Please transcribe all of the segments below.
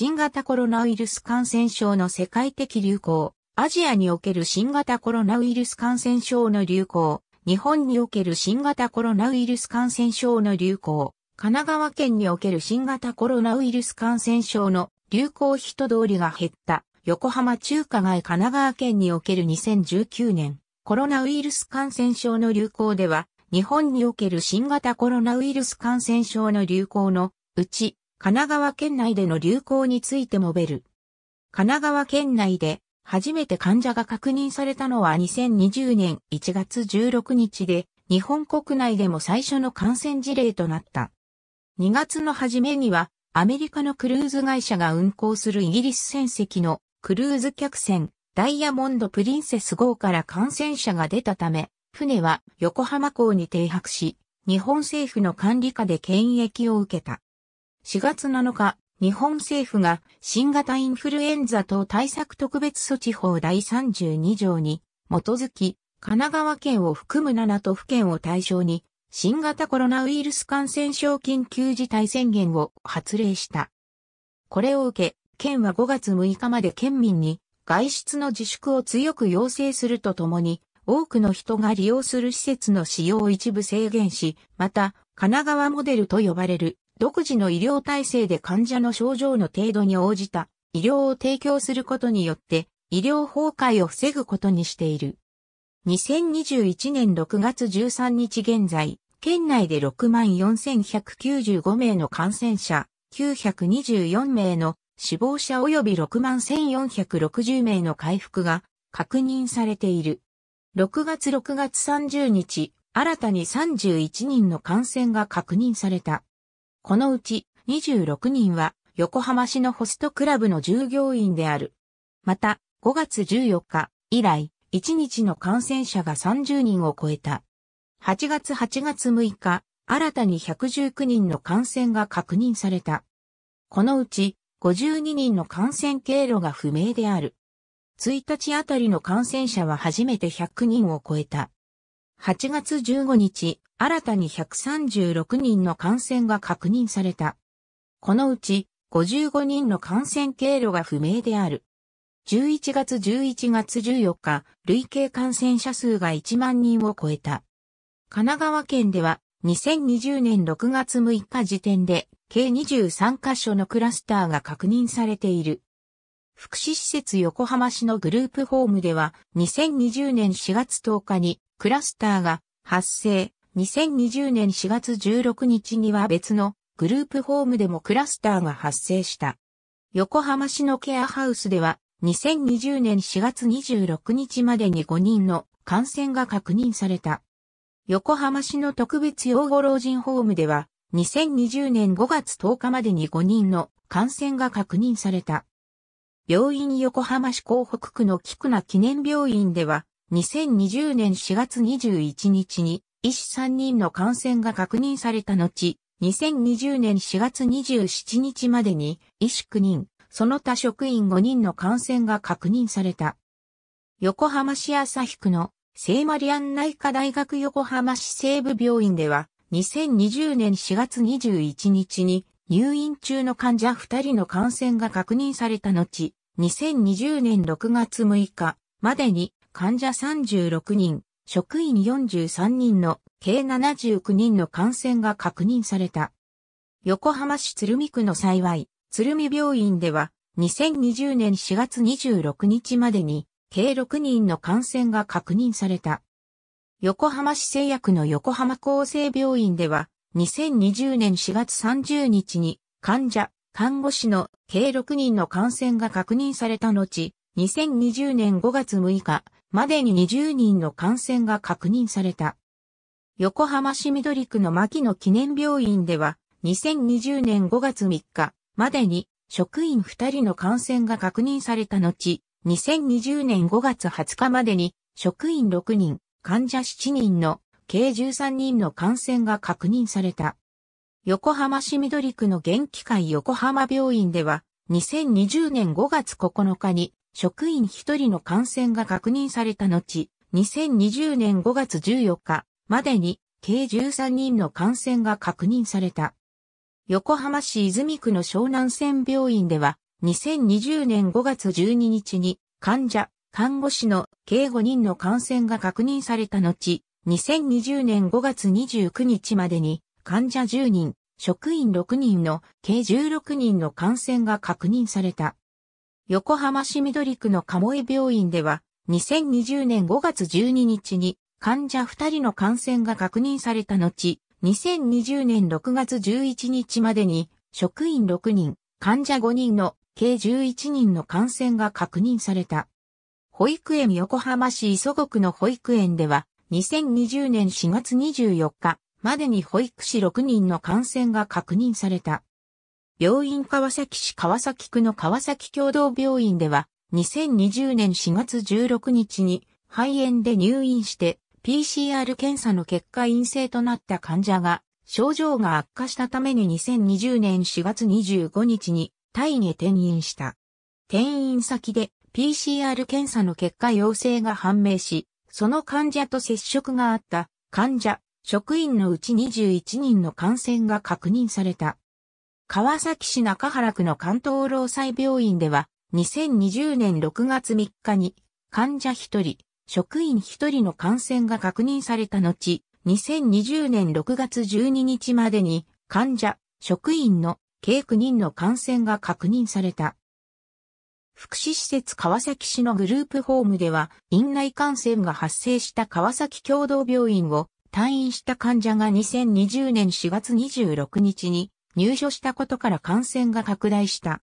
新型コロナウイルス感染症の世界的流行、アジアにおける新型コロナウイルス感染症の流行、日本における新型コロナウイルス感染症の流行、神奈川県における新型コロナウイルス感染症の流行人通りが減った横浜中華街神奈川県における2019年コロナウイルス感染症の流行では日本における新型コロナウイルス感染症の流行のうち神奈川県内での流行について述べる。神奈川県内で初めて患者が確認されたのは2020年1月16日で、日本国内でも最初の感染事例となった。2月の初めには、アメリカのクルーズ会社が運航するイギリス船籍のクルーズ客船ダイヤモンド・プリンセス号から感染者が出たため、船は横浜港に停泊し、日本政府の管理下で検疫を受けた。4月7日、日本政府が新型インフルエンザ等対策特別措置法第32条に基づき、神奈川県を含む7都府県を対象に、新型コロナウイルス感染症緊急事態宣言を発令した。これを受け、県は5月6日まで県民に外出の自粛を強く要請するとともに、多くの人が利用する施設の使用を一部制限し、また、神奈川モデルと呼ばれる独自の医療体制で患者の症状の程度に応じた医療を提供することによって医療崩壊を防ぐことにしている。2021年6月13日現在、県内で64,195名の感染者、924名の死亡者及び61,460名の回復が確認されている。6月6月30日、新たに31人の感染が確認された。このうち26人は横浜市のホストクラブの従業員である。また、5月14日以来、1日の感染者が30人を超えた。8月8月6日、新たに119人の感染が確認された。このうち52人の感染経路が不明である。1日あたりの感染者は初めて100人を超えた。8月15日、新たに136人の感染が確認された。このうち55人の感染経路が不明である。11月11月14日、累計感染者数が1万人を超えた。神奈川県では2020年6月6日時点で計23カ所のクラスターが確認されている。福祉施設横浜市のグループホームでは2020年4月10日にクラスターが発生。2020年4月16日には別のグループホームでもクラスターが発生した。横浜市のケアハウスでは2020年4月26日までに5人の感染が確認された。横浜市の特別養護老人ホームでは2020年5月10日までに5人の感染が確認された。病院横浜市港北区の菊名記念病院では2020年4月21日に医師3人の感染が確認された後、2020年4月27日までに医師9人、その他職員5人の感染が確認された。横浜市旭区の聖マリアン内科大学横浜市西部病院では、2020年4月21日に入院中の患者2人の感染が確認された後、2020年6月6日までに患者36人、職員43人の計79人の感染が確認された。横浜市鶴見区の幸い、鶴見病院では2020年4月26日までに計6人の感染が確認された。横浜市製薬の横浜厚生病院では2020年4月30日に患者、看護師の計6人の感染が確認された後、2020年5月6日、までに20人の感染が確認された。横浜市緑区の牧野記念病院では、2020年5月3日までに職員2人の感染が確認された後、2020年5月20日までに職員6人、患者7人の計13人の感染が確認された。横浜市緑区の元気会横浜病院では、2020年5月9日に職員1人の感染が確認された後、2020年5月14日までに計13人の感染が確認された。横浜市泉区の湘南線病院では、2020年5月12日に患者、看護師の計5人の感染が確認された後、2020年5月29日までに患者10人、職員6人の計16人の感染が確認された。横浜市緑区の鴨井病院では、2020年5月12日に患者2人の感染が確認された後、2020年6月11日までに職員6人、患者5人の計11人の感染が確認された。保育園横浜市磯子区の保育園では、2020年4月24日までに保育士6人の感染が確認された。病院川崎市川崎区の川崎共同病院では、2020年4月16日に肺炎で入院して PCR 検査の結果陰性となった患者が症状が悪化したために2020年4月25日にタイに転院した。転院先で PCR 検査の結果陽性が判明し、その患者と接触があった患者、職員のうち21人の感染が確認された。川崎市中原区の関東労災病院では、2020年6月3日に、患者1人、職員1人の感染が確認された後、2020年6月12日までに、患者、職員の計9人の感染が確認された。福祉施設川崎市のグループホームでは、院内感染が発生した川崎共同病院を退院した患者が2020年4月26日に入所したことから感染が拡大した。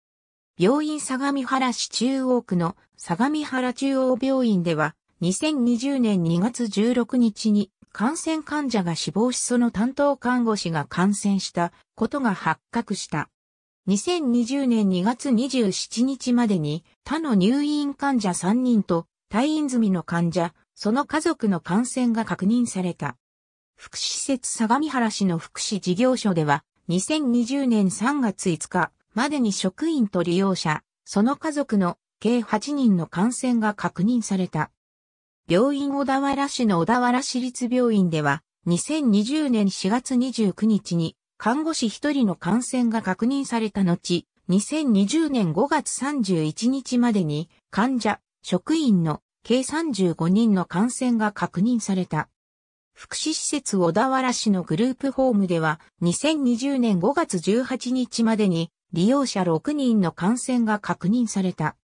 病院相模原市中央区の相模原中央病院では、2020年2月16日に感染患者が死亡しその担当看護師が感染したことが発覚した。2020年2月27日までに他の入院患者3人と退院済みの患者、その家族の感染が確認された。福祉施設相模原市の福祉事業所では2020年3月5日までに職員と利用者、その家族の計8人の感染が確認された。病院小田原市の小田原市立病院では、2020年4月29日に看護師1人の感染が確認された後、2020年5月31日までに患者、職員の計35人の感染が確認された。福祉施設小田原市のグループホームでは2020年5月18日までに利用者6人の感染が確認された。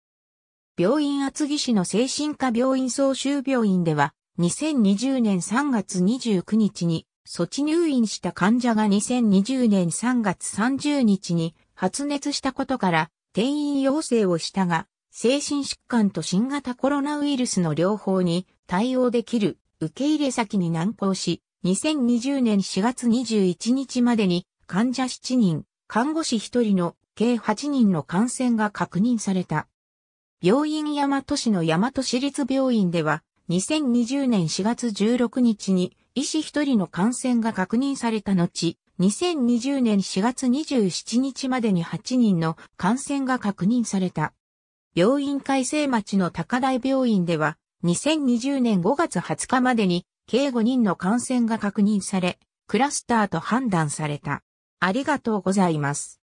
病院厚木市の精神科病院総集病院では2020年3月29日に措置入院した患者が2020年3月30日に発熱したことから転院要請をしたが精神疾患と新型コロナウイルスの両方に対応できる受け入れ先に難航し、2020年4月21日までに患者7人、看護師1人の計8人の感染が確認された。病院大和市の大和市立病院では、2020年4月16日に医師1人の感染が確認された後、2020年4月27日までに8人の感染が確認された。病院改正町の高台病院では、2020年5月20日までに計5人の感染が確認され、クラスターと判断された。ありがとうございます。